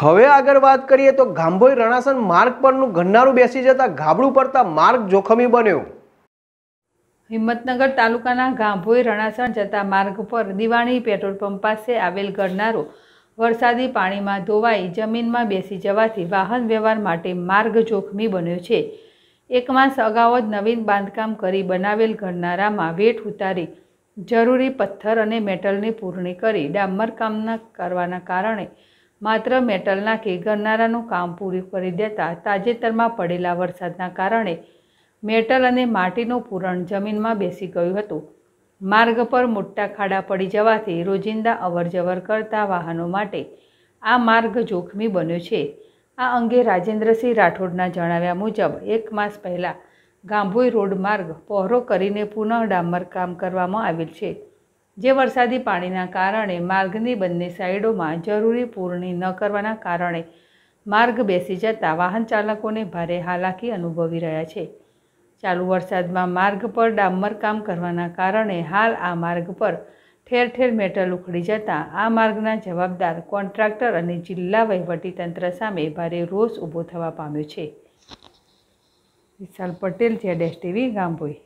હવે આગળ વાત કરીએ તો ગાંભોઈ રણાસન માર્ગ પરનું ગન્નારું બેસી જતા ગાબડું પડતા માર્ગ જોખમી બન્યો હિંમતનગર તાલુકાના ગાંભોઈ રણાસણ જતા માર્ગ પર દિવાણી પેટ્રોલ પંપ પાસે આવેલ ગરનારો વરસાદી પાણીમાં ધોવાઈ જમીનમાં બેસી જવાથી વાહન વ્યવહાર માટે માર્ગ જોખમી બન્યો છે એક માસ અગાઉ જ નવીન બાંધકામ કરી બનાવેલ ગરનારામાં વેઠ ઉતારી જરૂરી પથ્થર અને મેટલની પૂરણી કરી ડામર કામના કરવાના કારણે માત્ર મેટલ નાખી ગરનારાનું કામ પૂરું કરી દેતા તાજેતરમાં પડેલા વરસાદના કારણે મેટલ અને માટીનું પૂરણ જમીનમાં બેસી ગયું હતું માર્ગ પર મોટા ખાડા પડી જવાથી રોજિંદા અવરજવર કરતા વાહનો માટે આ માર્ગ જોખમી બન્યો છે આ અંગે રાજેન્દ્રસિંહ રાઠોડના જણાવ્યા મુજબ એક માસ પહેલાં ગાંભોઈ રોડ માર્ગ પહોરો કરીને પુનઃ ડામર કામ કરવામાં આવેલ છે જે વરસાદી પાણીના કારણે માર્ગની બંને સાઇડોમાં જરૂરી પૂરની ન કરવાના કારણે માર્ગ બેસી જતા વાહન ચાલકોને ભારે હાલાકી અનુભવી રહ્યા છે ચાલુ વરસાદમાં માર્ગ પર ડામર કામ કરવાના કારણે હાલ આ માર્ગ પર ઠેર ઠેર મેટલ ઉખડી જતાં આ માર્ગના જવાબદાર કોન્ટ્રાક્ટર અને જિલ્લા વહીવટીતંત્ર સામે ભારે રોષ ઊભો થવા પામ્યો છે Vishal Patel Z S TV ગામભોઈ